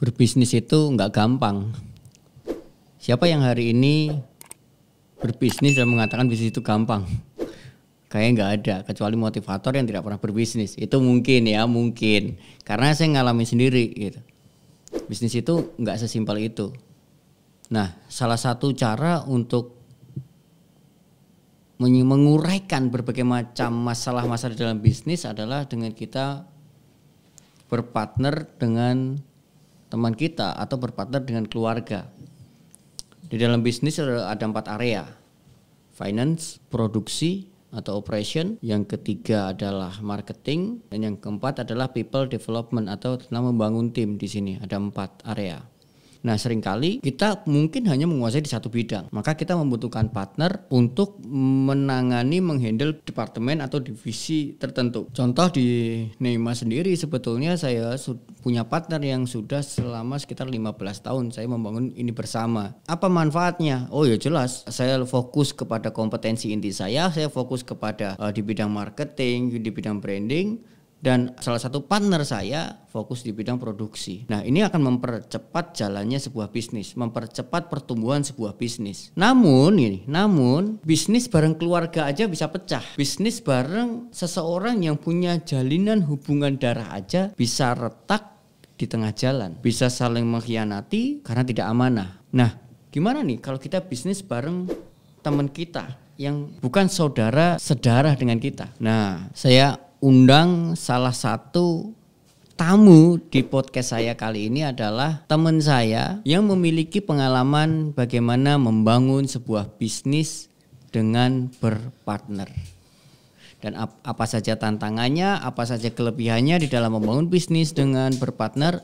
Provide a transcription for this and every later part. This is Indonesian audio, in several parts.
berbisnis itu nggak gampang. Siapa yang hari ini berbisnis dan mengatakan bisnis itu gampang? Kayaknya nggak ada, kecuali motivator yang tidak pernah berbisnis. Itu mungkin ya, mungkin. Karena saya ngalami sendiri gitu. Bisnis itu nggak sesimpel itu. Nah, salah satu cara untuk menguraikan berbagai macam masalah-masalah dalam bisnis adalah dengan kita berpartner dengan teman kita atau berpartner dengan keluarga. Di dalam bisnis ada empat area. Finance, produksi, atau operation. Yang ketiga adalah marketing. Dan yang keempat adalah people development atau tentang membangun tim di sini. Ada empat area. Nah, seringkali kita mungkin hanya menguasai di satu bidang. Maka kita membutuhkan partner untuk menangani menghandle departemen atau divisi tertentu. Contoh di Neymar sendiri sebetulnya saya punya partner yang sudah selama sekitar 15 tahun saya membangun ini bersama. Apa manfaatnya? Oh ya jelas, saya fokus kepada kompetensi inti saya, saya fokus kepada uh, di bidang marketing, di bidang branding dan salah satu partner saya fokus di bidang produksi. Nah, ini akan mempercepat jalannya sebuah bisnis, mempercepat pertumbuhan sebuah bisnis. Namun ini, namun bisnis bareng keluarga aja bisa pecah. Bisnis bareng seseorang yang punya jalinan hubungan darah aja bisa retak di tengah jalan, bisa saling mengkhianati karena tidak amanah. Nah, gimana nih kalau kita bisnis bareng teman kita yang bukan saudara sedarah dengan kita? Nah, saya undang salah satu tamu di podcast saya kali ini adalah teman saya yang memiliki pengalaman bagaimana membangun sebuah bisnis dengan berpartner. Dan apa saja tantangannya, apa saja kelebihannya di dalam membangun bisnis dengan berpartner.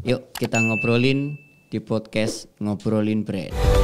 Yuk kita ngobrolin di podcast Ngobrolin Brand.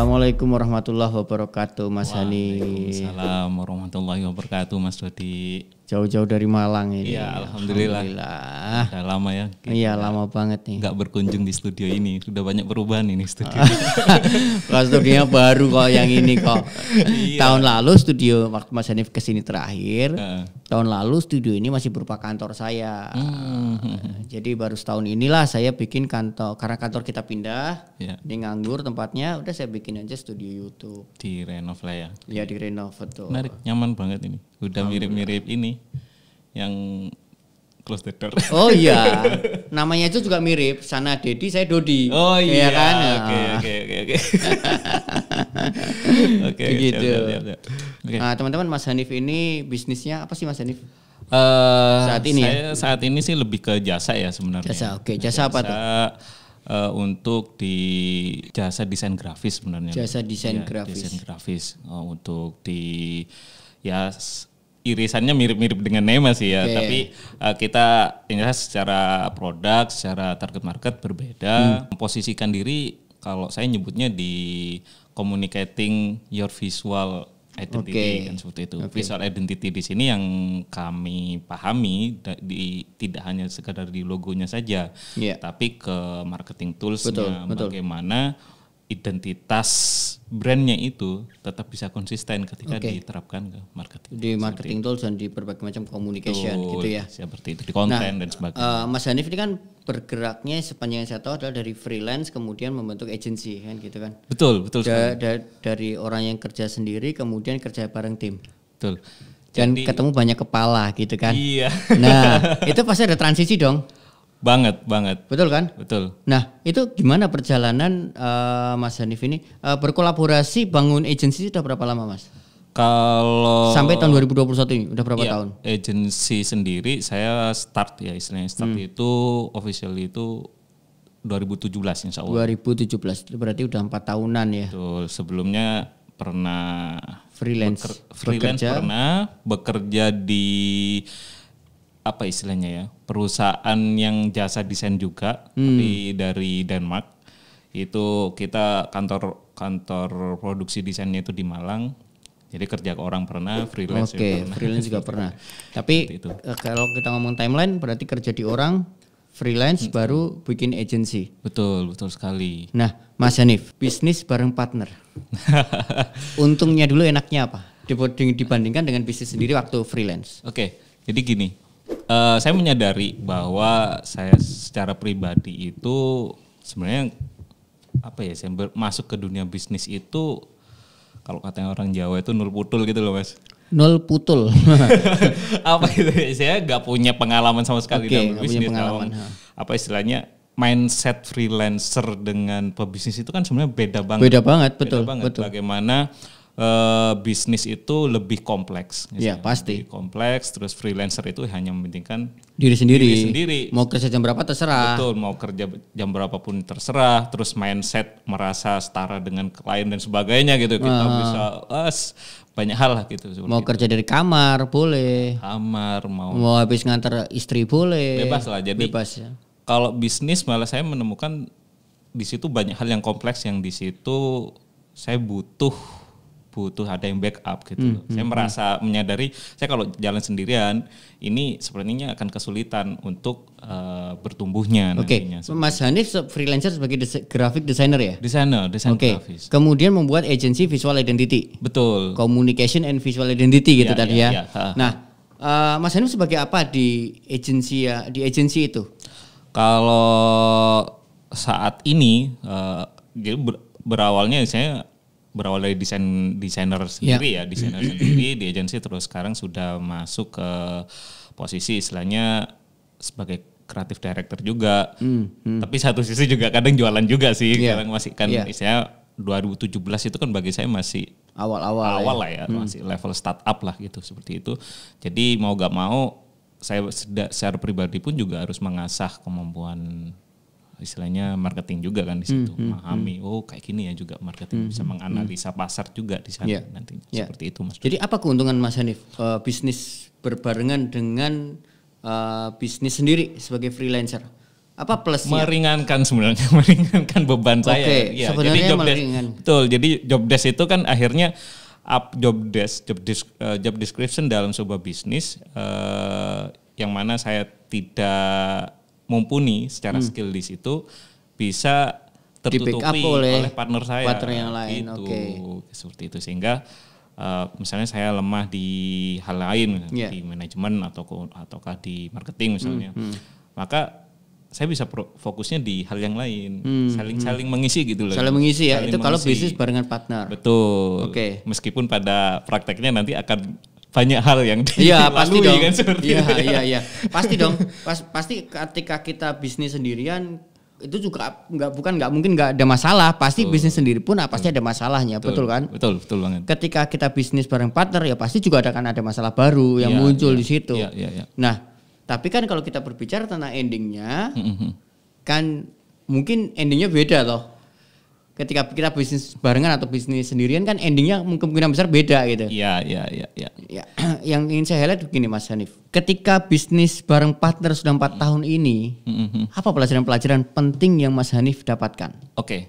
Assalamualaikum warahmatullahi wabarakatuh Mas Hani. Waalaikumsalam warahmatullahi wabarakatuh Mas Dodi jauh-jauh dari Malang ini. Iya, alhamdulillah. alhamdulillah. Udah lama ya. Iya, lama banget nih. Enggak berkunjung di studio ini. Sudah banyak perubahan ini studio. Ah. Kalau studionya baru kok yang ini kok. iya. Tahun lalu studio waktu Mas Hanif kesini terakhir, uh. tahun lalu studio ini masih berupa kantor saya. Hmm. Jadi baru setahun inilah saya bikin kantor karena kantor kita pindah, yeah. ini nganggur tempatnya, udah saya bikin aja studio YouTube. Di renov lah ya. Iya, di renov betul. Menarik, nyaman banget ini. Udah mirip-mirip ini yang close the door. Oh iya, namanya itu juga mirip. Sana Dedi, saya Dodi. Oh iya, iya. kan. Ah. Oke oke oke oke. Oke gitu. Okay. Nah teman-teman Mas Hanif ini bisnisnya apa sih Mas Hanif? Uh, saat ini ya? saya, ya? saat ini sih lebih ke jasa ya sebenarnya. Jasa oke okay. jasa, jasa apa tuh? Uh, untuk di jasa desain grafis sebenarnya. Jasa desain ya, grafis. Desain grafis uh, untuk di ya irisannya mirip-mirip dengan Nema sih ya, okay. tapi uh, kita ya secara produk, secara target market berbeda. Hmm. Posisikan diri kalau saya nyebutnya di communicating your visual identity okay. kan seperti itu. Okay. Visual identity di sini yang kami pahami di tidak hanya sekadar di logonya saja, yeah. tapi ke marketing toolsnya betul, bagaimana identitas brandnya itu tetap bisa konsisten ketika okay. diterapkan ke marketing di marketing tools dan di berbagai macam communication gitu ya seperti itu di konten nah, dan sebagainya uh, Mas Hanif ini kan bergeraknya sepanjang yang saya tahu adalah dari freelance kemudian membentuk agensi kan gitu kan betul betul da, da, dari orang yang kerja sendiri kemudian kerja bareng tim betul dan Jadi, ketemu banyak kepala gitu kan iya nah itu pasti ada transisi dong Banget, banget. Betul kan? Betul. Nah, itu gimana perjalanan uh, Mas Hanif ini uh, berkolaborasi bangun agensi sudah berapa lama, Mas? Kalau sampai tahun 2021 ini udah berapa ya, tahun? Agensi sendiri saya start ya istilahnya start hmm. itu official itu 2017 insya Allah. 2017 itu berarti udah empat tahunan ya. Betul. Sebelumnya pernah freelance, beker, freelance bekerja. pernah bekerja di apa istilahnya ya perusahaan yang jasa desain juga hmm. tapi dari Denmark itu kita kantor kantor produksi desainnya itu di Malang jadi kerja ke orang pernah freelance okay, freelance juga pernah tapi itu. Eh, kalau kita ngomong timeline berarti kerja di orang freelance hmm. baru bikin agency betul betul sekali nah Mas Hanif bisnis bareng partner untungnya dulu enaknya apa dibandingkan dengan bisnis sendiri waktu freelance oke okay, jadi gini Eh, saya menyadari bahwa saya secara pribadi itu sebenarnya apa ya saya masuk ke dunia bisnis itu kalau katanya orang Jawa itu nul putul gitu loh mas nol putul apa itu saya nggak punya pengalaman sama sekali okay, dalam bisnis pengalaman. apa istilahnya mindset freelancer dengan pebisnis itu kan sebenarnya beda banget beda banget betul beda banget betul bagaimana Eh, bisnis itu lebih kompleks. Iya pasti. Lebih kompleks. Terus freelancer itu hanya mementingkan diri sendiri. Diri sendiri. Mau kerja jam berapa terserah. Betul. Mau kerja jam berapapun terserah. Terus mindset merasa setara dengan klien dan sebagainya gitu. Kita uh. bisa uh, banyak hal lah gitu. Mau gitu. kerja dari kamar boleh. Kamar mau. Mau habis ngantar istri boleh. Bebas lah. Jadi. Bebas ya. Kalau bisnis malah saya menemukan di situ banyak hal yang kompleks yang di situ saya butuh butuh ada yang backup gitu. Hmm, saya hmm, merasa hmm. menyadari saya kalau jalan sendirian ini sepertinya akan kesulitan untuk uh, bertumbuhnya Oke. Mas Hanif freelancer sebagai desa graphic designer ya? Designer, desain okay. grafis. Kemudian membuat agensi visual identity. Betul. Communication and visual identity gitu iya, iya, ya, tadi ya. ya. ya. Nah, uh, Mas Hanif sebagai apa di agensi ya, di agensi itu? Kalau saat ini uh, berawalnya saya berawal dari desain desainer ya. sendiri yeah. ya desainer sendiri di agensi terus sekarang sudah masuk ke posisi istilahnya sebagai kreatif director juga mm, mm. tapi satu sisi juga kadang jualan juga sih yeah. kadang masih kan yeah. istilahnya 2017 itu kan bagi saya masih awal-awal ya. awal ya. lah ya mm. masih level startup lah gitu seperti itu jadi mau gak mau saya secara pribadi pun juga harus mengasah kemampuan istilahnya marketing juga kan di situ, hmm, hmm, memahami hmm, oh kayak gini ya juga marketing hmm, bisa hmm, hmm. menganalisa hmm. pasar juga di sana yeah. nanti yeah. seperti itu mas. Jadi apa keuntungan Mas Hanif uh, bisnis berbarengan dengan uh, bisnis sendiri sebagai freelancer? apa plus meringankan sebenarnya meringankan beban okay, saya ya sebenarnya jadi job desk betul jadi job desk itu kan akhirnya up job desk job desk uh, job description dalam sebuah bisnis uh, yang mana saya tidak mumpuni secara hmm. skill di situ bisa tertutupi oleh, oleh partner saya partner yang lain gitu. okay. seperti itu sehingga uh, misalnya saya lemah di hal lain yeah. Iya. di manajemen atau ataukah di marketing misalnya hmm, hmm. maka saya bisa pro, fokusnya di hal yang lain hmm. saling hmm. mengisi gitu loh saling mengisi ya saling itu mengisi. kalau bisnis barengan partner betul oke okay. meskipun pada prakteknya nanti akan banyak hal yang ya, pasti kan, dong kan, seperti iya iya iya pasti dong pas, pasti ketika kita bisnis sendirian itu juga nggak bukan nggak mungkin nggak ada masalah pasti betul. bisnis sendiri pun ah, pasti hmm. ada masalahnya betul, betul kan betul betul banget ketika kita bisnis bareng partner ya pasti juga ada kan ada masalah baru yang ya, muncul ya, di situ ya, ya, ya. nah tapi kan kalau kita berbicara tentang endingnya mm -hmm. kan mungkin endingnya beda loh ketika kita bisnis barengan atau bisnis sendirian kan endingnya kemungkinan besar beda gitu. Iya, iya, iya, iya. Ya, yang ingin saya lihat begini Mas Hanif. Ketika bisnis bareng partner sudah empat mm tahun ini, mm-hmm. apa pelajaran-pelajaran penting yang Mas Hanif dapatkan? Oke. Okay.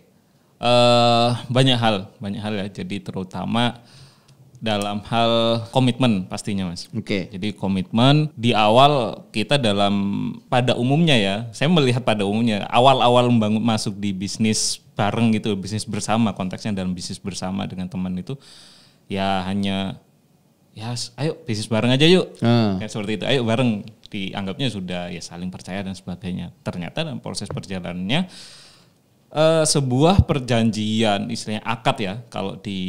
Uh, eh, banyak hal, banyak hal ya. Jadi terutama dalam hal komitmen pastinya mas. Oke. Okay. Jadi komitmen di awal kita dalam pada umumnya ya, saya melihat pada umumnya awal-awal membangun masuk di bisnis bareng gitu, bisnis bersama konteksnya dalam bisnis bersama dengan teman itu ya hanya ya ayo bisnis bareng aja yuk uh. kayak seperti itu ayo bareng dianggapnya sudah ya saling percaya dan sebagainya ternyata dalam proses perjalanannya uh, sebuah perjanjian istilahnya akad ya kalau di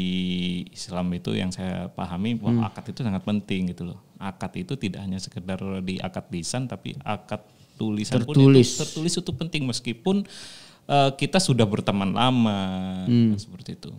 Islam itu yang saya pahami bahwa hmm. akad itu sangat penting gitu loh akad itu tidak hanya sekedar di akad lisan tapi akad tulisan tertulis pun itu, tertulis itu penting meskipun uh, kita sudah berteman lama hmm. seperti itu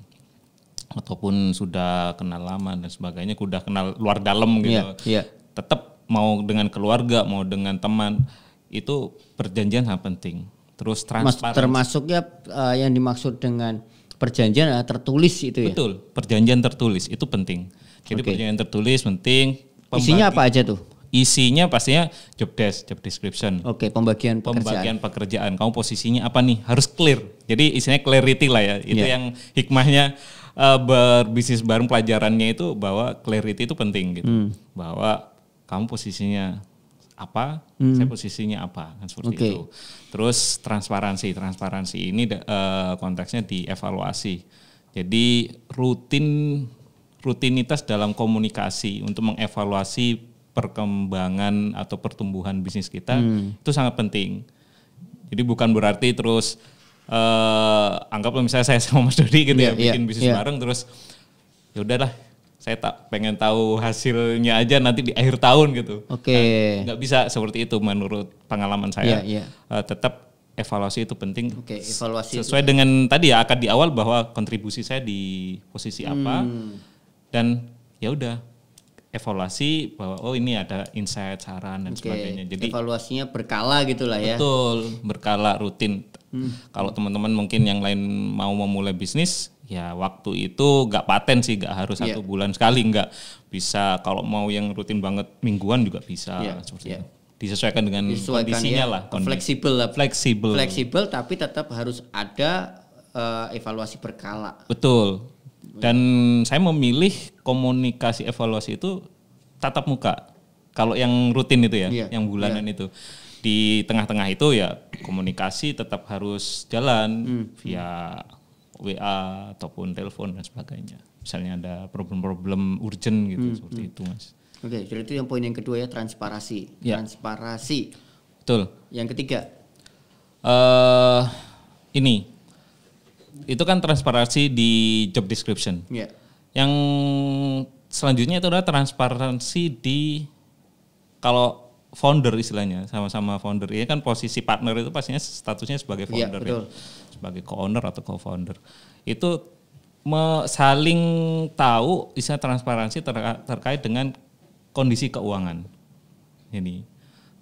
ataupun sudah kenal lama dan sebagainya sudah kenal luar dalam gitu yeah, yeah. tetap mau dengan keluarga mau dengan teman itu perjanjian sangat penting terus transparan. Termasuknya uh, yang dimaksud dengan perjanjian uh, tertulis itu ya. Betul, perjanjian tertulis itu penting. Jadi okay. perjanjian tertulis penting. Pembagi, isinya apa aja tuh? Isinya pastinya job desk, job description. Oke, okay, pembagian pekerjaan. Pembagian pekerjaan. Kamu posisinya apa nih? Harus clear. Jadi isinya clarity lah ya. Itu yeah. yang hikmahnya uh, berbisnis bareng pelajarannya itu bahwa clarity itu penting gitu. Hmm. Bahwa kamu posisinya apa, hmm. saya posisinya apa, kan seperti okay. itu. Terus transparansi, transparansi ini uh, konteksnya dievaluasi. Jadi rutin rutinitas dalam komunikasi untuk mengevaluasi perkembangan atau pertumbuhan bisnis kita hmm. itu sangat penting. Jadi bukan berarti terus uh, anggaplah misalnya saya sama Mas Dodi gitu yeah, ya iya, iya, bikin yeah, bisnis yeah. bareng terus ya udahlah saya tak pengen tahu hasilnya aja nanti di akhir tahun gitu. Oke. Okay. gak bisa seperti itu menurut pengalaman saya. Yeah, yeah. Uh, tetap evaluasi itu penting. Oke, okay, evaluasi sesuai itu. dengan tadi ya akan di awal bahwa kontribusi saya di posisi hmm. apa dan ya udah evaluasi bahwa oh ini ada insight saran dan okay. sebagainya. Jadi evaluasinya berkala gitulah ya. Betul, berkala rutin Hmm. Kalau teman-teman mungkin yang lain mau memulai bisnis, ya waktu itu nggak paten sih, nggak harus yeah. satu bulan sekali, nggak bisa. Kalau mau yang rutin banget mingguan juga bisa. Yeah. Seperti yeah. itu. Iya. Disesuaikan dengan Disesuaikan kondisinya ya, lah. Kondisi. Fleksibel lah. Fleksibel. Fleksibel, tapi tetap harus ada uh, evaluasi berkala. Betul. Dan saya memilih komunikasi evaluasi itu tatap muka. Kalau yang rutin itu ya, yeah. yang bulanan yeah. itu di tengah-tengah itu ya komunikasi tetap harus jalan hmm. via WA ataupun telepon dan sebagainya. Misalnya ada problem-problem urgent gitu hmm. seperti hmm. itu, Mas. Oke, okay, jadi itu yang poin yang kedua ya transparasi. Ya. Transparasi. Betul. Yang ketiga. uh, ini. Itu kan transparansi di job description. Ya. Yang selanjutnya itu adalah transparansi di kalau founder istilahnya sama-sama founder ini iya kan posisi partner itu pastinya statusnya sebagai iya, founder ya, ya sebagai co-owner atau co-founder itu me, saling tahu bisa transparansi ter, terkait dengan kondisi keuangan ini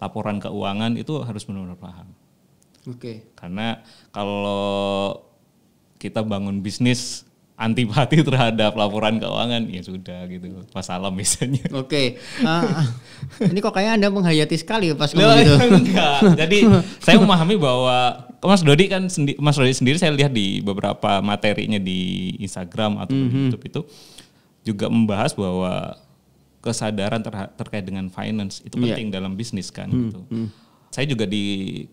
laporan keuangan itu harus benar-benar paham oke okay. karena kalau kita bangun bisnis antipati terhadap laporan keuangan ya sudah gitu pas salam misalnya oke okay. uh, ini kok kayaknya anda menghayati sekali ya pas Loh, gitu enggak jadi saya memahami bahwa Mas Dodi kan sendi Mas Dodi sendiri saya lihat di beberapa materinya di Instagram atau mm -hmm. YouTube itu juga membahas bahwa kesadaran ter terkait dengan finance itu iya. penting yeah. dalam bisnis kan mm -hmm. gitu hmm saya juga di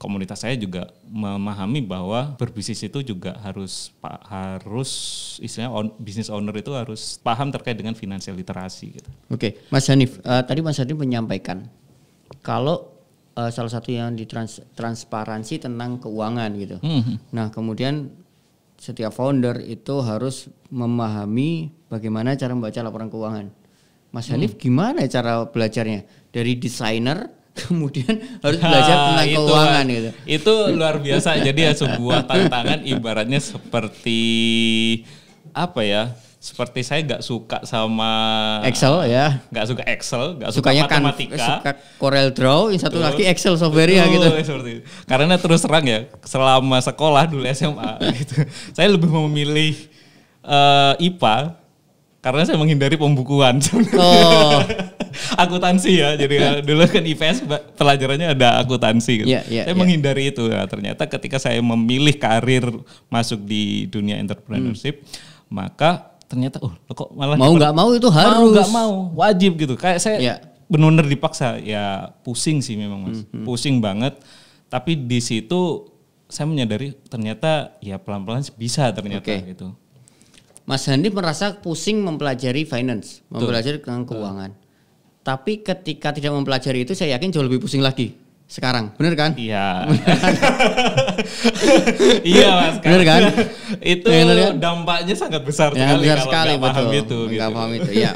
komunitas saya juga memahami bahwa berbisnis itu juga harus harus istilahnya on, bisnis owner itu harus paham terkait dengan finansial literasi gitu. Oke, okay. Mas Hanif, uh, tadi Mas Hanif menyampaikan kalau uh, salah satu yang di transparansi tentang keuangan gitu. Mm -hmm. Nah, kemudian setiap founder itu harus memahami bagaimana cara membaca laporan keuangan. Mas Hanif, mm. gimana cara belajarnya? Dari desainer kemudian harus belajar nah, tentang itu, keuangan gitu. Itu luar biasa. Jadi ya sebuah tantangan ibaratnya seperti apa ya? Seperti saya nggak suka sama Excel ya, nggak suka Excel, nggak suka kan matematika, kan, suka Corel Draw, yang satu lagi Excel software ya gitu. Seperti Karena terus terang ya, selama sekolah dulu SMA gitu, saya lebih memilih uh, eh, IPA karena saya menghindari pembukuan. Oh akuntansi ya. Jadi eh, dulu kan IPS pelajarannya ada akuntansi gitu. Yeah, yeah, saya yeah. menghindari itu. Nah, ternyata ketika saya memilih karir masuk di dunia entrepreneurship, hmm. maka ternyata oh kok malah mau nggak mau itu harus mau nggak mau wajib gitu kayak saya yeah. benar-benar dipaksa ya pusing sih memang mas mm -hmm. pusing banget tapi di situ saya menyadari ternyata ya pelan-pelan bisa ternyata okay. gitu Mas Handi merasa pusing mempelajari finance, mempelajari tentang keuangan. Tapi ketika tidak mempelajari itu saya yakin jauh lebih pusing lagi sekarang. Bener kan? Iya. iya, Mas. Bener kan? itu bener, kan? dampaknya sangat besar ya, sekali besar sekali, gak paham itu. Gak gitu. paham itu, ya.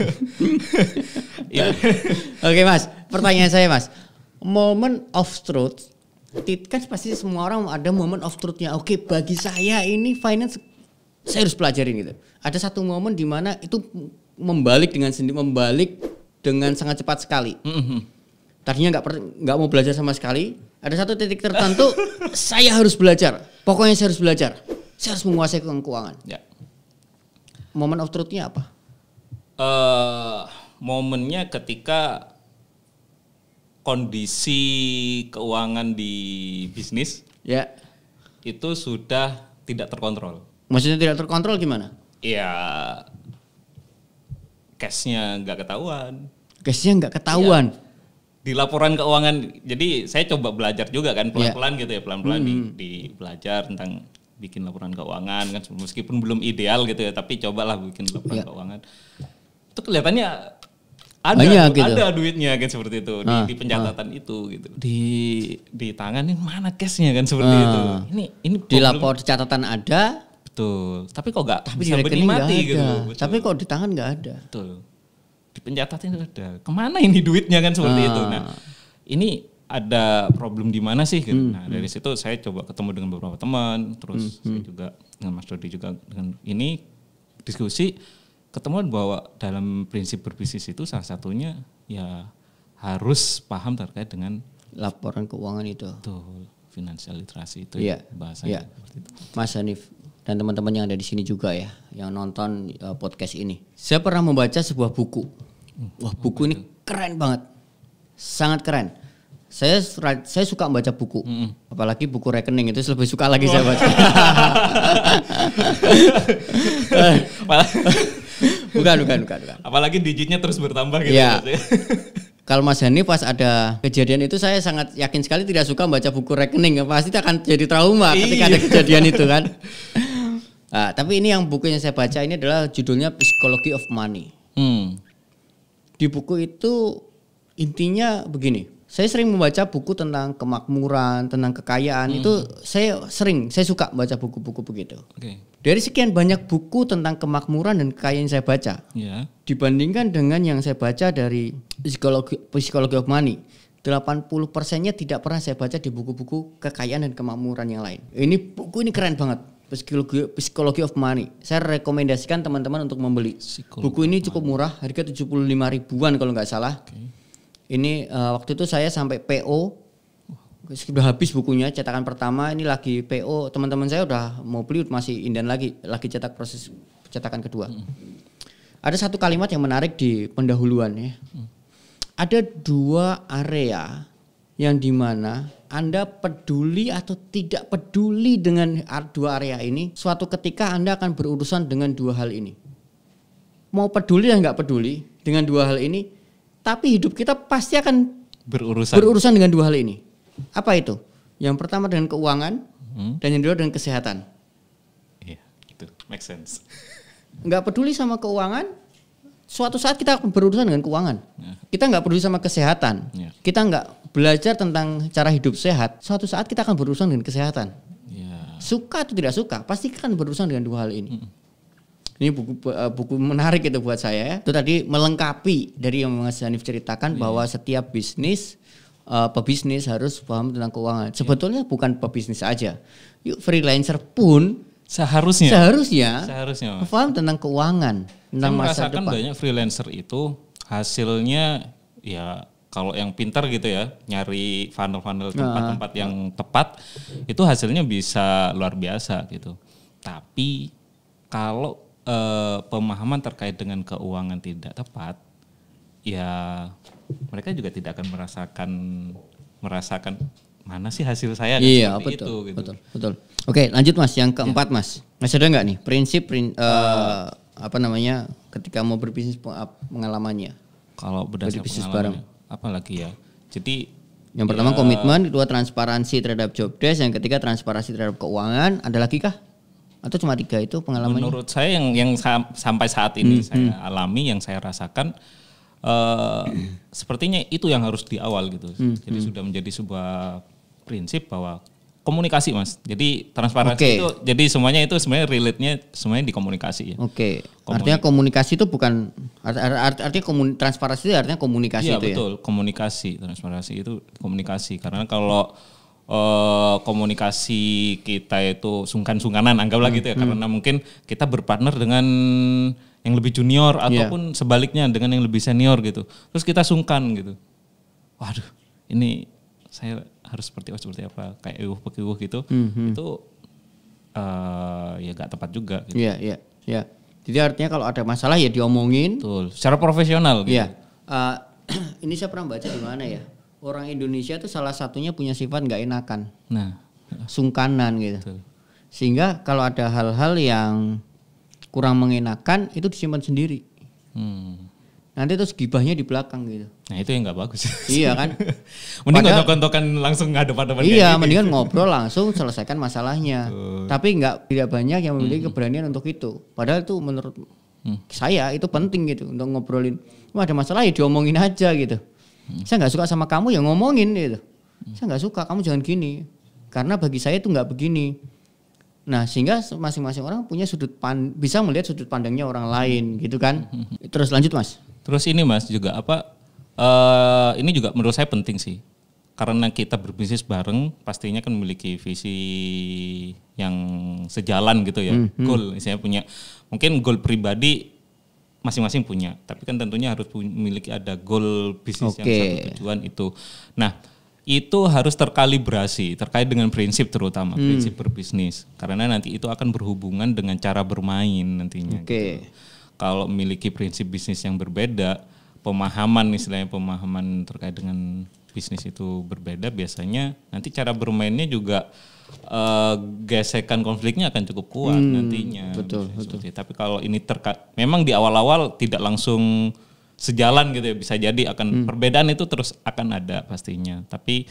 Oke, Mas. Pertanyaan saya, Mas. Moment of truth kan pasti semua orang ada moment of truthnya. Oke, bagi saya ini finance saya harus pelajarin gitu. Ada satu momen di mana itu membalik dengan sendiri, membalik dengan sangat cepat sekali. Mm-hmm. Tadinya nggak nggak mau belajar sama sekali. Ada satu titik tertentu saya harus belajar. Pokoknya saya harus belajar. Saya harus menguasai keuangan. Ya. Momen of truth-nya apa? Uh, momennya ketika kondisi keuangan di bisnis ya itu sudah tidak terkontrol. Maksudnya tidak terkontrol gimana? Ya cashnya nggak ketahuan. Cashnya nggak ketahuan. Ya, Di laporan keuangan, jadi saya coba belajar juga kan iya. pelan-pelan ya. gitu ya, pelan-pelan hmm. di, di belajar tentang bikin laporan keuangan kan, meskipun belum ideal gitu ya, tapi cobalah bikin laporan ya. keuangan. Itu kelihatannya ada Banyak, ada gitu. ada duitnya kan seperti itu ah, di, di pencatatan ah. itu gitu di di tangan ini mana cashnya kan seperti ah. itu ini ini di lapor catatan ada Betul. Tapi kok nggak tapi bisa menikmati gitu. Betul. Tapi kok di tangan nggak ada. Betul. Di pencatatan ada. Kemana ini duitnya kan seperti nah. itu. Nah ini ada problem di mana sih? Gitu. Hmm. Nah dari hmm. situ saya coba ketemu dengan beberapa teman. Terus hmm. saya hmm. juga dengan Mas Dodi juga dengan ini diskusi ketemu bahwa dalam prinsip berbisnis itu salah satunya ya harus paham terkait dengan laporan keuangan itu. Betul, finansial literasi itu ya, iya, bahasanya. Ya. Mas Hanif, dan teman-teman yang ada di sini juga ya yang nonton uh, podcast ini. Saya pernah membaca sebuah buku. Wah, buku ini keren banget. Sangat keren. Saya saya suka membaca buku, apalagi buku rekening itu lebih suka lagi saya baca. bukan, bukan, bukan, bukan. Apalagi digitnya terus bertambah gitu. Ya. Kalau Mas Hani pas ada kejadian itu saya sangat yakin sekali tidak suka membaca buku rekening, pasti akan jadi trauma ketika ada iya. kejadian itu kan. Nah, tapi ini yang bukunya saya baca ini adalah judulnya Psychology of Money. Hmm. Di buku itu intinya begini. Saya sering membaca buku tentang kemakmuran, tentang kekayaan. Hmm. Itu saya sering, saya suka membaca buku-buku begitu. Okay. Dari sekian banyak buku tentang kemakmuran dan kekayaan yang saya baca, yeah. dibandingkan dengan yang saya baca dari Psikologi psikologi of Money, 80 persennya tidak pernah saya baca di buku-buku kekayaan dan kemakmuran yang lain. Ini buku ini keren banget Psikologi, Psikologi of Money. Saya rekomendasikan teman-teman untuk membeli. Psikologi Buku ini cukup murah, harga 75 ribuan kalau nggak salah. Okay. Ini uh, waktu itu saya sampai PO sudah habis bukunya cetakan pertama ini lagi PO teman-teman saya udah mau beli masih inden lagi lagi cetak proses cetakan kedua hmm. ada satu kalimat yang menarik di pendahuluan ya. hmm. ada dua area yang dimana anda peduli atau tidak peduli dengan dua area ini, suatu ketika Anda akan berurusan dengan dua hal ini. Mau peduli dan nggak peduli dengan dua hal ini, tapi hidup kita pasti akan berurusan berurusan dengan dua hal ini. Apa itu? Yang pertama dengan keuangan hmm. dan yang kedua dengan kesehatan. Iya, yeah, itu Make sense. Nggak peduli sama keuangan, suatu saat kita berurusan dengan keuangan. Yeah. Kita nggak peduli sama kesehatan. Yeah. Kita nggak belajar tentang cara hidup sehat. Suatu saat kita akan berurusan dengan kesehatan. Yeah. Suka atau tidak suka, pasti kita akan berurusan dengan dua hal ini. Mm. Ini buku eh, buku menarik itu buat saya. Ya. Itu tadi melengkapi dari yang Mas Hanif ceritakan iya. bahwa setiap bisnis uh, pebisnis harus paham tentang keuangan. Iya. Sebetulnya yeah. bukan pebisnis aja. Yuk freelancer pun seharusnya seharusnya, seharusnya paham tentang keuangan tentang merasakan banyak freelancer itu hasilnya ya kalau yang pintar gitu ya nyari funnel-funnel nah. tempat-tempat yang tepat itu hasilnya bisa luar biasa gitu. Tapi kalau eh, pemahaman terkait dengan keuangan tidak tepat ya mereka juga tidak akan merasakan merasakan mana sih hasil saya iya betul, itu gitu. betul betul oke lanjut mas yang keempat ya. mas masih ada nggak nih prinsip prin, uh, apa namanya ketika mau berbisnis pengalamannya? Kalau berdasarkan berbisnis barang, apalagi ya. Jadi yang ya, pertama komitmen, kedua transparansi terhadap job desk, yang ketiga transparansi terhadap keuangan. Ada lagi kah? Atau cuma tiga itu pengalaman? Menurut saya yang yang sam sampai saat ini hmm, saya hmm. alami, yang saya rasakan uh, sepertinya itu yang harus di awal gitu. Hmm, Jadi hmm. sudah menjadi sebuah prinsip bahwa komunikasi mas jadi transparansi okay. itu jadi semuanya itu sebenarnya relate nya semuanya di komunikasi ya. oke okay. artinya komunikasi itu bukan art, art, artinya komun, transparansi itu artinya komunikasi iya, itu ya? betul. ya komunikasi transparansi itu komunikasi karena kalau uh, komunikasi kita itu sungkan-sungkanan anggaplah hmm, gitu ya hmm. karena mungkin kita berpartner dengan yang lebih junior iya. ataupun sebaliknya dengan yang lebih senior gitu terus kita sungkan gitu waduh ini saya harus seperti apa seperti apa kayak euh pekiuh gitu mm-hmm. itu uh, ya gak tepat juga gitu. Iya, iya, iya. Jadi artinya kalau ada masalah ya diomongin. Betul, secara profesional gitu. Iya. Uh, ini saya pernah baca di mana ya? Orang Indonesia itu salah satunya punya sifat nggak enakan. Nah, sungkanan gitu. Betul. Sehingga kalau ada hal-hal yang kurang mengenakan itu disimpan sendiri. Hmm nanti terus gibahnya di belakang gitu. Nah itu yang nggak bagus. iya kan. mending nggak kan langsung ngadep-ngadepan. Iya, mendingan gitu. ngobrol langsung selesaikan masalahnya. Uh. Tapi nggak tidak banyak yang memiliki hmm. keberanian untuk itu. Padahal itu menurut hmm. saya itu penting gitu untuk ngobrolin. Wah ada masalah ya diomongin aja gitu. Hmm. Saya nggak suka sama kamu ya ngomongin gitu. Hmm. Saya nggak suka kamu jangan gini. Karena bagi saya itu nggak begini. Nah, sehingga masing-masing orang punya sudut pan bisa melihat sudut pandangnya orang lain gitu kan. Hmm. Terus lanjut, Mas. Terus ini Mas juga apa uh, ini juga menurut saya penting sih. Karena kita berbisnis bareng pastinya kan memiliki visi yang sejalan gitu ya. Hmm, hmm. goal misalnya punya mungkin goal pribadi masing-masing punya, tapi kan tentunya harus memiliki ada goal bisnis okay. yang satu tujuan itu. Nah, itu harus terkalibrasi terkait dengan prinsip terutama hmm. prinsip berbisnis karena nanti itu akan berhubungan dengan cara bermain nantinya. Okay. Gitu kalau memiliki prinsip bisnis yang berbeda, pemahaman istilahnya pemahaman terkait dengan bisnis itu berbeda biasanya nanti cara bermainnya juga uh, gesekan konfliknya akan cukup kuat hmm, nantinya betul betul tapi kalau ini terkait memang di awal-awal tidak langsung sejalan gitu ya bisa jadi akan hmm. perbedaan itu terus akan ada pastinya tapi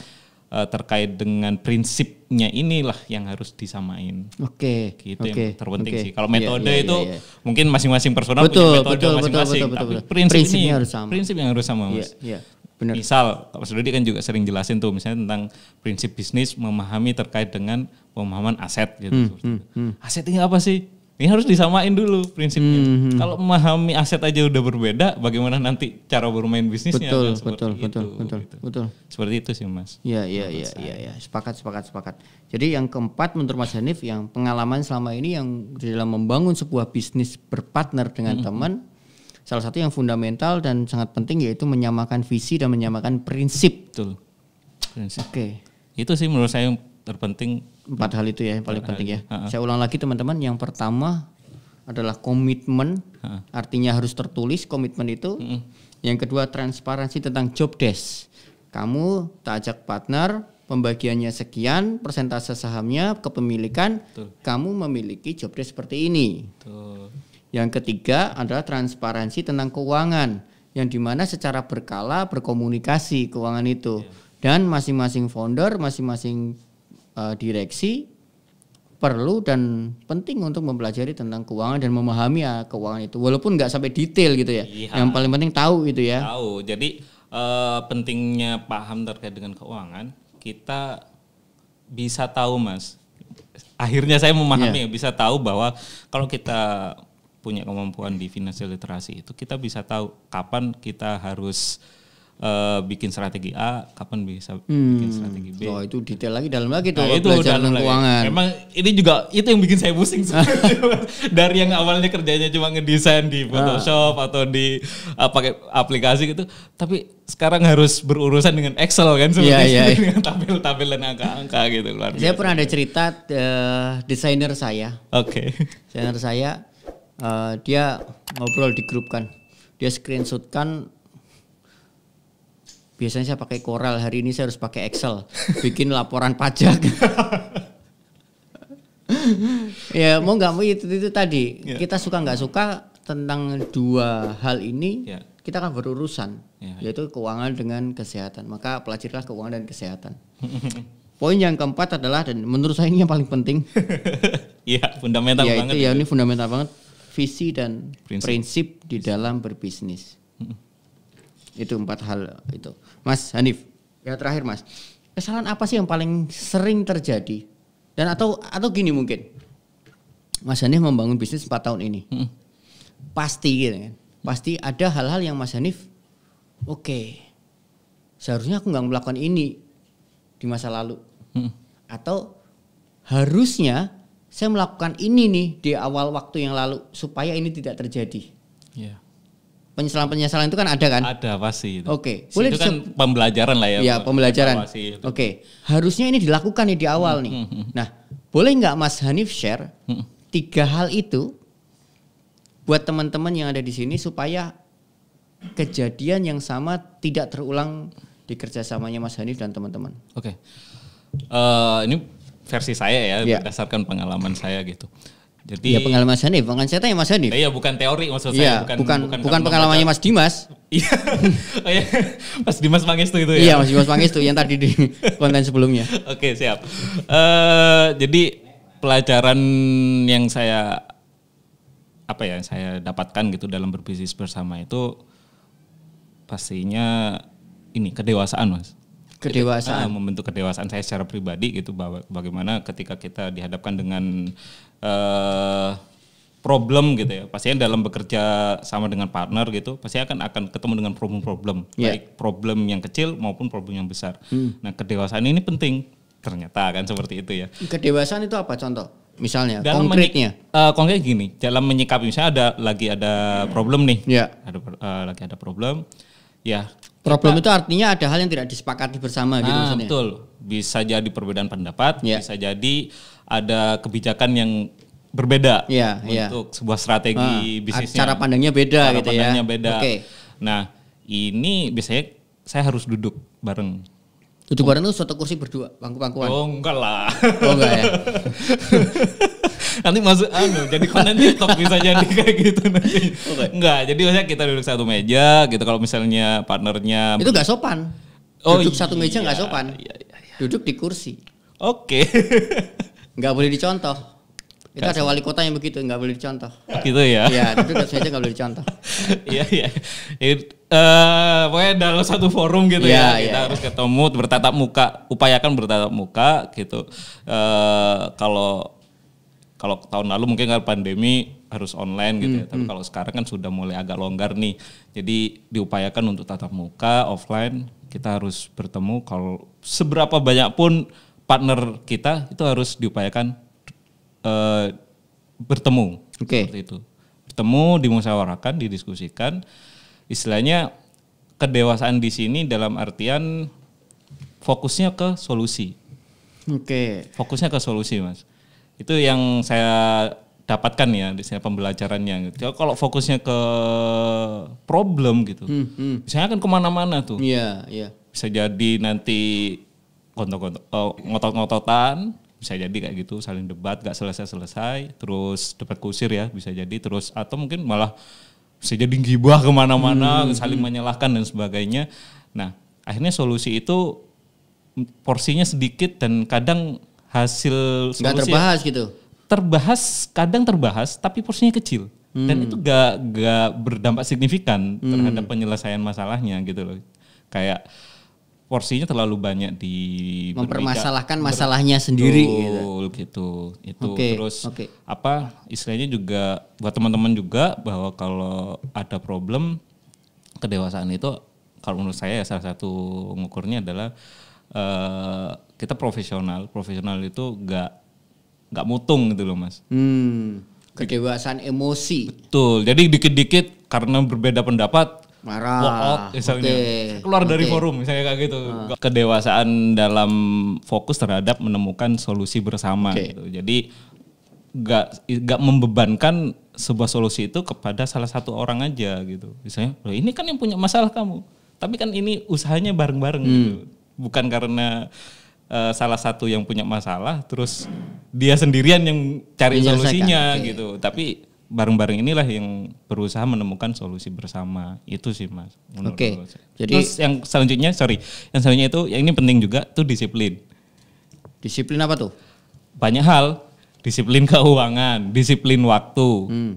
uh, terkait dengan prinsipnya inilah yang harus disamain. Oke. Okay. Gitu okay. yang terpenting okay. sih. Kalau metode yeah, yeah, itu yeah, yeah. mungkin masing-masing personal betul, punya metode masing-masing. prinsip prinsipnya ini, harus sama. Prinsip yang harus sama, Mas. Yeah, yeah. Bener. Misal, Mas Dodi kan juga sering jelasin tuh misalnya tentang prinsip bisnis memahami terkait dengan pemahaman aset gitu. Hmm, hmm, hmm. Aset ini apa sih? Ini harus disamain dulu prinsipnya. Hmm. Kalau memahami aset aja udah berbeda, bagaimana nanti cara bermain bisnisnya? Betul, kan? betul, itu, betul, betul, gitu. betul. Seperti itu sih Mas. Iya, iya, iya, iya, iya, ya. sepakat, sepakat, sepakat. Jadi yang keempat menurut Mas Hanif, yang pengalaman selama ini yang dalam membangun sebuah bisnis berpartner dengan hmm. teman, salah satu yang fundamental dan sangat penting yaitu menyamakan visi dan menyamakan prinsip. Betul. Prinsip. Oke. Okay. Itu sih menurut saya yang terpenting empat hal itu ya yang paling penting ya. Ha -ha. Saya ulang lagi teman-teman, yang pertama adalah komitmen, ha artinya harus tertulis komitmen itu. Hmm. Yang kedua transparansi tentang job desk. Kamu tak ajak partner, pembagiannya sekian, persentase sahamnya, kepemilikan, Betul. kamu memiliki job desk seperti ini. Betul. Yang ketiga adalah transparansi tentang keuangan yang dimana secara berkala berkomunikasi keuangan itu. Yeah. Dan masing-masing founder, masing-masing uh, direksi perlu dan penting untuk mempelajari tentang keuangan dan memahami ya keuangan itu walaupun nggak sampai detail gitu ya. Iya. Yang paling penting tahu gitu ya. Tahu. Jadi uh, pentingnya paham terkait dengan keuangan, kita bisa tahu Mas. Akhirnya saya memahami yeah. bisa tahu bahwa kalau kita punya kemampuan di financial literasi itu kita bisa tahu kapan kita harus uh, bikin strategi A, kapan bisa hmm. bikin strategi B. Oh, itu detail lagi dalam lagi tuh nah, itu dalam keuangan. Memang ini juga itu yang bikin saya pusing dari yang awalnya kerjanya cuma ngedesain di ah. Photoshop ah. atau di uh, pakai aplikasi gitu, tapi sekarang harus berurusan dengan Excel kan seperti yeah, yeah, yeah. dengan tabel-tabel dan angka-angka gitu luar Saya biasa. pernah ada cerita uh, desainer saya. Oke. Okay. Desainer saya uh, dia ngobrol di grup kan. Dia screenshot kan biasanya saya pakai Corel. hari ini saya harus pakai Excel, bikin laporan pajak. ya mau nggak mau itu, itu tadi yeah. kita suka nggak suka tentang dua hal ini yeah. kita akan berurusan yeah. yaitu keuangan dengan kesehatan maka pelajarilah keuangan dan kesehatan poin yang keempat adalah dan menurut saya ini yang paling penting Iya, fundamental ya, banget. ya, ini fundamental banget visi dan prinsip, prinsip di dalam berbisnis. Hmm. Itu empat hal itu. Mas Hanif, ya terakhir Mas. Kesalahan apa sih yang paling sering terjadi? Dan atau atau gini mungkin. Mas Hanif membangun bisnis empat tahun ini. Hmm. Pasti gitu kan. Pasti ada hal-hal yang Mas Hanif oke. Okay, seharusnya aku nggak melakukan ini di masa lalu. Hmm. Atau harusnya saya melakukan ini nih di awal waktu yang lalu supaya ini tidak terjadi. Yeah penyesalan-penyesalan itu kan ada kan? Ada pasti. Oke, okay. boleh itu kan pembelajaran lah ya. Iya, pembelajaran. Oke, okay. harusnya ini dilakukan nih di awal hmm, nih. Hmm, hmm. nah, boleh nggak Mas Hanif share hmm. tiga hal itu buat teman-teman yang ada di sini supaya kejadian yang sama tidak terulang di kerjasamanya Mas Hanif dan teman-teman? Oke, okay. uh, eh, ini versi saya ya yeah. berdasarkan pengalaman saya gitu. Jadi ya pengalaman Mas Hanif, pengalaman saya tanya Mas Hanif. Iya, bukan teori maksud saya, ya, bukan bukan, bukan, bukan pengalamannya Mas Dimas. Iya. Oh, iya. Mas Dimas mangis itu ya. Iya, Mas Dimas itu yang tadi di konten sebelumnya. Oke, siap. Uh, jadi pelajaran yang saya apa ya, saya dapatkan gitu dalam berbisnis bersama itu pastinya ini kedewasaan, Mas kedewasaan uh, membentuk kedewasaan saya secara pribadi gitu bahwa bagaimana ketika kita dihadapkan dengan uh, problem gitu ya. Pastinya dalam bekerja sama dengan partner gitu, pasti akan akan ketemu dengan problem-problem, yeah. baik problem yang kecil maupun problem yang besar. Hmm. Nah, kedewasaan ini penting ternyata kan seperti itu ya. Kedewasaan itu apa contoh? Misalnya dalam konkretnya. Uh, konkret gini, dalam menyikapi misalnya ada lagi ada problem nih. Yeah. Ada uh, lagi ada problem ya problem kita, itu artinya ada hal yang tidak disepakati bersama gitu nah, gitu maksudnya betul bisa jadi perbedaan pendapat ya. bisa jadi ada kebijakan yang berbeda ya, ya. untuk ya. sebuah strategi nah, bisnisnya cara pandangnya beda cara gitu ya. pandangnya ya. beda okay. nah ini biasanya saya harus duduk bareng Duduk bareng tuh satu kursi berdua, bangku-bangkuan. Oh enggak lah. Oh enggak ya. nanti masuk anu jadi konten TikTok bisa jadi kayak gitu nanti. Okay. Enggak, jadi maksudnya kita duduk satu meja gitu kalau misalnya partnernya Itu enggak sopan. Oh, duduk iya, satu meja enggak iya, sopan. Iya, iya, iya. Duduk di kursi. Oke. Okay. enggak boleh dicontoh. Itu ada wali kota yang begitu, nggak boleh dicontoh. Gitu ya? Iya, itu saja nggak boleh dicontoh. Iya, iya. Uh, pokoknya dalam satu forum gitu yeah, ya, iya, kita yeah, harus yeah. ketemu bertatap muka, upayakan bertatap muka gitu. Uh, kalau kalau tahun lalu mungkin karena pandemi harus online gitu ya. Hmm, tapi mm. kalau sekarang kan sudah mulai agak longgar nih. Jadi diupayakan untuk tatap muka offline kita harus bertemu kalau seberapa banyak pun partner kita itu harus diupayakan Eh, bertemu. Okay. Seperti itu. Bertemu, dimusyawarahkan, didiskusikan. Istilahnya kedewasaan di sini dalam artian fokusnya ke solusi. Oke. Okay. Fokusnya ke solusi, Mas. Itu yang saya dapatkan ya di sini pembelajarannya gitu. Kalau fokusnya ke problem gitu, hmm, hmm. misalnya kan kemana-mana tuh. Iya, yeah, Yeah. Bisa jadi nanti eh, ngotot-ngototan, bisa jadi kayak gitu saling debat gak selesai-selesai terus debat kusir ya bisa jadi terus atau mungkin malah bisa jadi gibah kemana-mana hmm, hmm. saling menyalahkan dan sebagainya nah akhirnya solusi itu porsinya sedikit dan kadang hasil solusi gak ya terbahas gitu terbahas kadang terbahas tapi porsinya kecil hmm. dan itu gak gak berdampak signifikan hmm. terhadap penyelesaian masalahnya gitu loh kayak porsinya terlalu banyak di mempermasalahkan masalahnya Betul, sendiri gitu. gitu. Itu okay, terus okay. apa istilahnya juga buat teman-teman juga bahwa kalau ada problem kedewasaan itu kalau menurut saya ya, salah satu ngukurnya adalah uh, kita profesional. Profesional itu gak nggak mutung gitu loh mas. Hmm, kedewasaan emosi. Betul. Jadi dikit-dikit karena berbeda pendapat marah walk out misalnya okay. keluar okay. dari forum misalnya kayak gitu uh. kedewasaan dalam fokus terhadap menemukan solusi bersama okay. gitu jadi gak gak membebankan sebuah solusi itu kepada salah satu orang aja gitu misalnya Loh, ini kan yang punya masalah kamu tapi kan ini usahanya bareng-bareng hmm. gitu bukan karena eh, salah satu yang punya masalah terus dia sendirian yang cari solusinya okay. gitu tapi bareng-bareng inilah yang berusaha menemukan solusi bersama itu sih mas. Oke. Okay. Jadi Terus yang selanjutnya sorry, yang selanjutnya itu yang ini penting juga tuh disiplin. Disiplin apa tuh? Banyak hal, disiplin keuangan, disiplin waktu, hmm.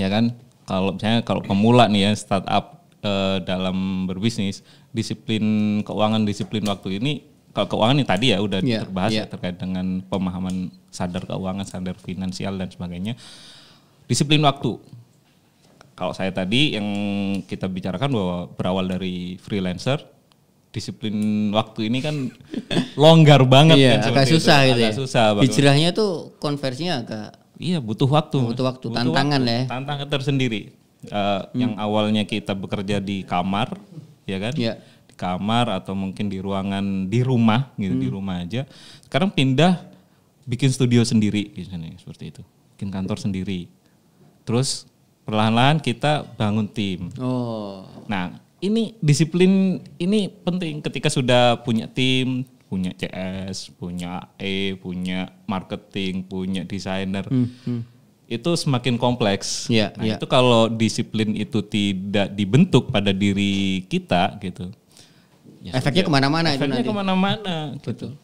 ya kan? Kalau misalnya kalau pemula nih ya startup eh, dalam berbisnis, disiplin keuangan, disiplin waktu ini kalau keuangan ini tadi ya udah yeah, terbahas yeah. ya iya. terkait dengan pemahaman sadar keuangan, sadar finansial dan sebagainya. Disiplin waktu. Kalau saya tadi yang kita bicarakan bahwa berawal dari freelancer, disiplin waktu ini kan longgar banget iya, kan agak susah itu. gitu ya. susah tuh konversinya agak Iya, butuh waktu. Butuh waktu, butuh tantangan waktu. ya. Tantangan tersendiri. Uh, hmm. yang awalnya kita bekerja di kamar, ya kan? Iya. Di kamar atau mungkin di ruangan di rumah gitu, hmm. di rumah aja. Sekarang pindah bikin studio sendiri gitu seperti itu. Bikin kantor sendiri. Terus perlahan-lahan kita bangun tim. Oh. Nah, ini disiplin ini penting ketika sudah punya tim, punya CS, punya E, punya marketing, punya desainer. Hmm, hmm. Itu semakin kompleks. Ya, nah, ya. itu kalau disiplin itu tidak dibentuk pada diri kita gitu. Ya, efeknya kemana-mana efeknya itu nanti. kemana-mana gitu.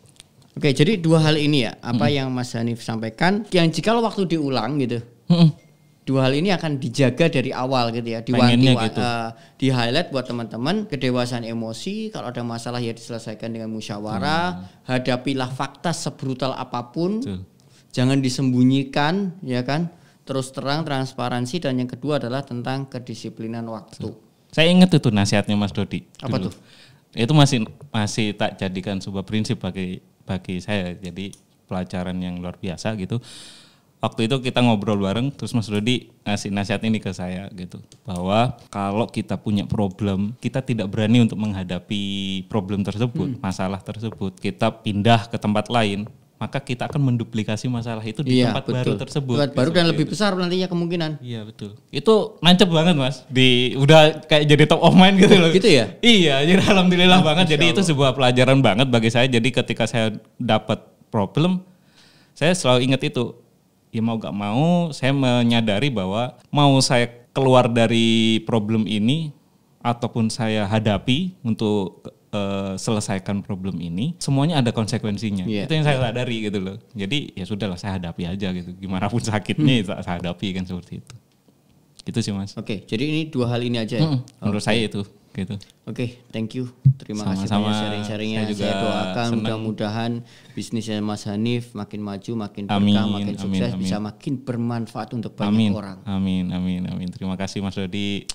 Oke, jadi dua hal ini ya, apa hmm. yang Mas Hanif sampaikan, yang jika waktu diulang gitu, hmm dua hal ini akan dijaga dari awal gitu ya di gitu. uh, di highlight buat teman-teman kedewasaan emosi kalau ada masalah ya diselesaikan dengan musyawarah hmm. hadapilah fakta sebrutal apapun Betul. jangan disembunyikan ya kan terus terang transparansi dan yang kedua adalah tentang kedisiplinan waktu Betul. saya ingat itu nasihatnya Mas Dodi apa dulu. tuh itu masih masih tak jadikan sebuah prinsip bagi bagi saya jadi pelajaran yang luar biasa gitu waktu itu kita ngobrol bareng terus Mas Rudi ngasih nasihat ini ke saya gitu bahwa kalau kita punya problem kita tidak berani untuk menghadapi problem tersebut hmm. masalah tersebut kita pindah ke tempat lain maka kita akan menduplikasi masalah itu di iya, tempat betul. baru tersebut. Tempat baru gitu. dan lebih itu. besar nantinya kemungkinan. Iya betul. Itu mancep banget mas. Di udah kayak jadi top of mind gitu loh. Gitu ya? Iya. Jadi alhamdulillah nah, banget. Jadi itu sebuah pelajaran banget bagi saya. Jadi ketika saya dapat problem, saya selalu ingat itu ya mau gak mau saya menyadari bahwa mau saya keluar dari problem ini ataupun saya hadapi untuk uh, selesaikan problem ini semuanya ada konsekuensinya yeah. itu yang saya iya. sadari gitu loh jadi ya sudahlah saya hadapi aja gitu gimana pun sakitnya hmm. saya hadapi kan seperti itu itu sih mas oke okay, jadi ini dua hal ini aja ya? hmm, menurut okay. saya itu gitu. Oke, okay, thank you. Terima Sama -sama. kasih banyak sharing-sharingnya. Saya, juga Saya doakan mudah-mudahan bisnisnya Mas Hanif makin maju, makin berkah, makin sukses, amin. bisa makin bermanfaat untuk banyak amin, orang. Amin, amin, amin. Terima kasih Mas Dodi.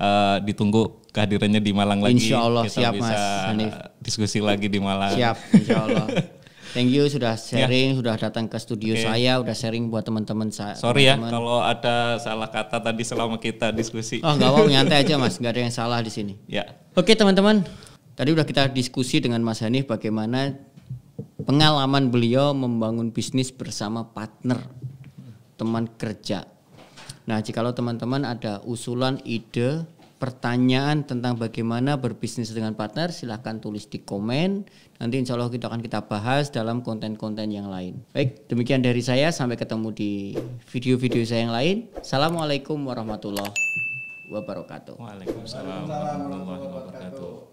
Uh, eh, ditunggu kehadirannya di Malang lagi. Insya Allah Kita siap Mas Hanif. Diskusi lagi di Malang. Siap, Insya Allah. Thank you sudah ya. sharing, yeah. sudah datang ke studio okay. saya, sudah sharing buat teman-teman saya. Sorry teman -teman. ya kalau ada salah kata tadi selama kita diskusi. Oh, nggak mau nyantai aja Mas, nggak ada yang salah di sini. Ya. Oke, okay, teman-teman. Tadi sudah kita diskusi dengan Mas Hanif bagaimana pengalaman beliau membangun bisnis bersama partner teman kerja. Nah, jikalau teman-teman ada usulan ide pertanyaan tentang bagaimana berbisnis dengan partner silahkan tulis di komen nanti insya Allah kita akan kita bahas dalam konten-konten yang lain baik demikian dari saya sampai ketemu di video-video saya yang lain Assalamualaikum warahmatullahi wabarakatuh Waalaikumsalam warahmatullahi wabarakatuh